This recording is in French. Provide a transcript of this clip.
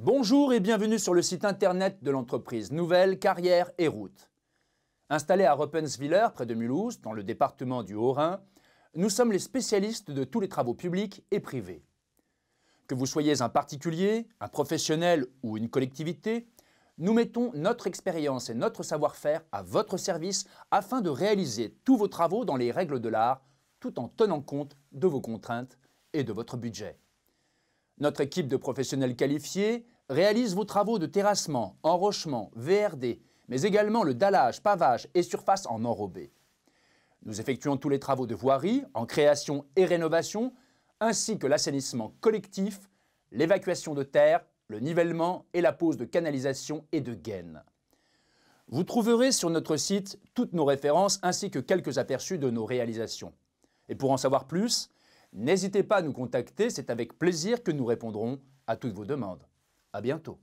Bonjour et bienvenue sur le site internet de l'entreprise Nouvelle Carrière et Route. Installés à Ruppenswiller, près de Mulhouse, dans le département du Haut-Rhin, nous sommes les spécialistes de tous les travaux publics et privés. Que vous soyez un particulier, un professionnel ou une collectivité, nous mettons notre expérience et notre savoir-faire à votre service afin de réaliser tous vos travaux dans les règles de l'art, tout en tenant compte de vos contraintes et de votre budget. Notre équipe de professionnels qualifiés réalise vos travaux de terrassement, enrochement, VRD, mais également le dallage, pavage et surface en enrobé. Nous effectuons tous les travaux de voirie, en création et rénovation, ainsi que l'assainissement collectif, l'évacuation de terre, le nivellement et la pose de canalisation et de gaines. Vous trouverez sur notre site toutes nos références ainsi que quelques aperçus de nos réalisations. Et pour en savoir plus, N'hésitez pas à nous contacter, c'est avec plaisir que nous répondrons à toutes vos demandes. À bientôt.